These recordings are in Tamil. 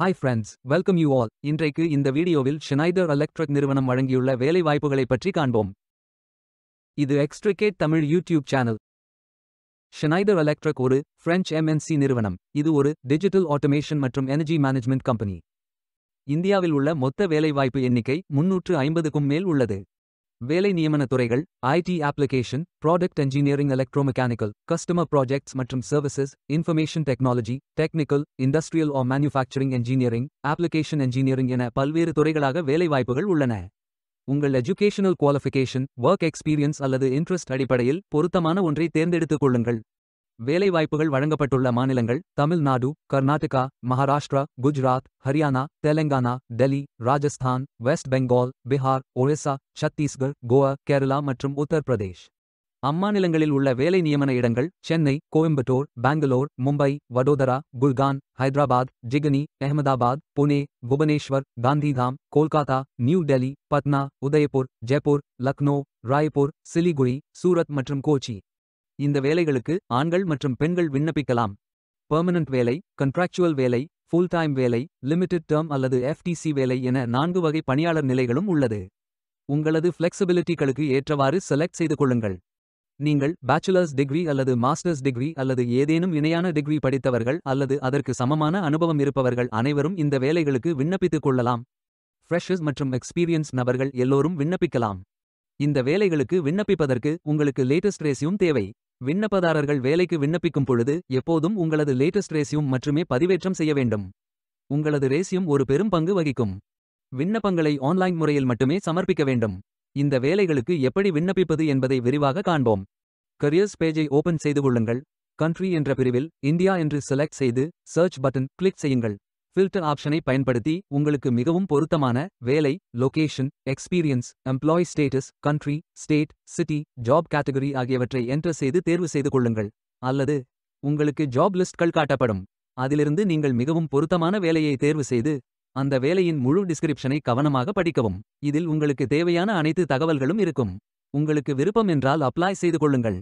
hi friends welcome you all இன்றைக்கு இந்த வீடியோவில் ஷெனைடர் எலக்ட்ரிக் நிறுவனம் வழங்கியுள்ள வேலைவாய்ப்புகளை பற்றி காண்போம் இது Extricate Tamil YouTube channel Schneider Electric ஒரு பிரெஞ்ச் எம்என்சி நிறுவனம் இது ஒரு டிஜிட்டல் ஆட்டோமேஷன் மற்றும் எனர்ஜி மேனேஜ்மெண்ட் கம்பெனி இந்தியாவில் உள்ள மொத்த வேலைவாய்ப்பு எண்ணிக்கை முன்னூற்று ஐம்பதுக்கும் மேல் உள்ளது வேலை நியமன துறைகள் IT application product engineering electromechanical customer projects மற்றும் services information technology technical industrial or manufacturing engineering application engineering என பல்வேறு துறைகளாக வேலைவாய்ப்புகள் உள்ளன உங்கள் எஜுகேஷனல் குவாலிஃபிகேஷன் ஒர்க் எக்ஸ்பீரியன்ஸ் அல்லது இன்ட்ரெஸ்ட் அடிப்படையில் பொருத்தமான ஒன்றை தேர்ந்தெடுத்துக் கொள்ளுங்கள் வேலைவாய்ப்புகள் வழங்கப்பட்டுள்ள மாநிலங்கள் தமிழ்நாடு கர்நாடகா மகாராஷ்டிரா குஜராத் ஹரியானா தெலங்கானா டெல்லி ராஜஸ்தான் வெஸ்ட் பெங்கால் பீகார் ஒரிசா சத்தீஸ்கர் கோவா கேரளா மற்றும் உத்தரப்பிரதேஷ் அம்மாநிலங்களில் உள்ள வேலை நியமன இடங்கள் சென்னை கோயம்புத்தூர் பெங்களூர் மும்பை வடோதரா குல்கான் ஹைதராபாத் ஜிகனி அகமதாபாத் புனே புவனேஸ்வர் காந்திதாம் கோல்காத்தா நியூ டெல்லி பத்னா உதயபூர் ஜெய்ப்பூர் லக்னோ ராய்ப்பூர் சிலிகுரி சூரத் மற்றும் கோச்சி இந்த வேலைகளுக்கு ஆண்கள் மற்றும் பெண்கள் விண்ணப்பிக்கலாம் பெர்மனன்ட் வேலை கன்ட்ராக்சுவல் வேலை ஃபுல் டைம் வேலை லிமிடெட் டேர்ம் அல்லது எஃப்டிசி வேலை என நான்கு வகை பணியாளர் நிலைகளும் உள்ளது உங்களது ஃப்ளெக்சிபிலிட்டிகளுக்கு ஏற்றவாறு செலக்ட் செய்து கொள்ளுங்கள் நீங்கள் பேச்சுலர்ஸ் டிகிரி அல்லது மாஸ்டர்ஸ் டிகிரி அல்லது ஏதேனும் இணையான டிகிரி படித்தவர்கள் அல்லது அதற்கு சமமான அனுபவம் இருப்பவர்கள் அனைவரும் இந்த வேலைகளுக்கு விண்ணப்பித்துக் கொள்ளலாம் ஃப்ரெஷர்ஸ் மற்றும் எக்ஸ்பீரியன்ஸ் நபர்கள் எல்லோரும் விண்ணப்பிக்கலாம் இந்த வேலைகளுக்கு விண்ணப்பிப்பதற்கு உங்களுக்கு லேட்டஸ்ட் ரேசியும் தேவை விண்ணப்பதாரர்கள் வேலைக்கு விண்ணப்பிக்கும் பொழுது எப்போதும் உங்களது லேட்டஸ்ட் ரேசியும் மட்டுமே பதிவேற்றம் செய்ய வேண்டும் உங்களது ரேசியும் ஒரு பெரும் பங்கு வகிக்கும் விண்ணப்பங்களை ஆன்லைன் முறையில் மட்டுமே சமர்ப்பிக்க வேண்டும் இந்த வேலைகளுக்கு எப்படி விண்ணப்பிப்பது என்பதை விரிவாக காண்போம் கரியர்ஸ் பேஜை ஓபன் செய்து கொள்ளுங்கள் கண்ட்ரி என்ற பிரிவில் இந்தியா என்று செலக்ட் செய்து சர்ச் பட்டன் கிளிக் செய்யுங்கள் ஃபில்டர் ஆப்ஷனை பயன்படுத்தி உங்களுக்கு மிகவும் பொருத்தமான வேலை location experience employee status country state city job category ஆகியவற்றை என்டர் செய்து தேர்வு செய்து கொள்ளுங்கள் அல்லது உங்களுக்கு ஜாப் லிஸ்ட்கள் காட்டப்படும் அதிலிருந்து நீங்கள் மிகவும் பொருத்தமான வேலையை தேர்வு செய்து அந்த வேலையின் முழு டிஸ்கிரிப்ஷனை கவனமாக படிக்கவும் இதில் உங்களுக்கு தேவையான அனைத்து தகவல்களும் இருக்கும் உங்களுக்கு விருப்பம் என்றால் அப்ளை செய்து கொள்ளுங்கள்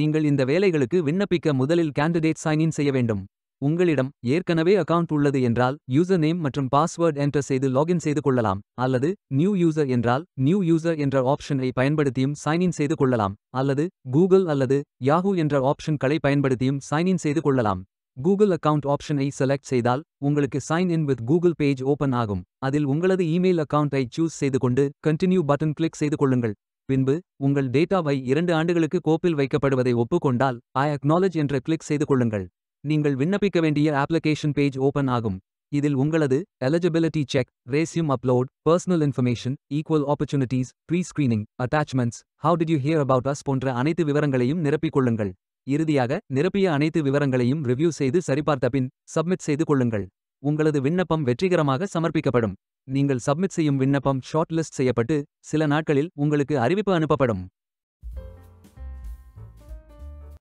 நீங்கள் இந்த வேலைகளுக்கு விண்ணப்பிக்க முதலில் கேண்டிடேட் சைன்இன் செய்ய வேண்டும் உங்களிடம் ஏற்கனவே அக்கவுண்ட் உள்ளது என்றால் யூசர் நேம் மற்றும் பாஸ்வேர்ட் என்டர் செய்து லாகின் செய்து கொள்ளலாம் அல்லது நியூ யூசர் என்றால் நியூ யூசர் என்ற ஆப்ஷனை பயன்படுத்தியும் சைன்இன் செய்து கொள்ளலாம் அல்லது கூகுள் அல்லது யாஹூ என்ற ஆப்ஷன்களை பயன்படுத்தியும் சைன்இன் செய்து கொள்ளலாம் கூகுள் அக்கவுண்ட் ஆப்ஷனை செலக்ட் செய்தால் உங்களுக்கு sign in with Google page open ஆகும் அதில் உங்களது இமெயில் அக்கவுண்டை சூஸ் செய்து கொண்டு கண்டினியூ பட்டன் கிளிக் செய்து கொள்ளுங்கள் பின்பு உங்கள் டேட்டாவை இரண்டு ஆண்டுகளுக்கு கோப்பில் வைக்கப்படுவதை ஒப்புக்கொண்டால் ஐ அக்னாலஜ் என்ற கிளிக் செய்து கொள்ளுங்கள் நீங்கள் விண்ணப்பிக்க வேண்டிய அப்ளிகேஷன் பேஜ் ஓபன் ஆகும் இதில் உங்களது eligibility check resume upload personal information equal opportunities pre screening attachments how did you hear about us போன்ற அனைத்து விவரங்களையும் நிரப்பிக் கொள்ளுங்கள் இறுதியாக நிரப்பிய அனைத்து விவரங்களையும் ரிவ்யூ செய்து சரிபார்த்த பின் சப்மிட் செய்து கொள்ளுங்கள் உங்களது விண்ணப்பம் வெற்றிகரமாக சமர்ப்பிக்கப்படும் நீங்கள் சப்மிட் செய்யும் விண்ணப்பம் ஷார்ட் லிஸ்ட் செய்யப்பட்டு சில நாட்களில் உங்களுக்கு அறிவிப்பு அனுப்பப்படும்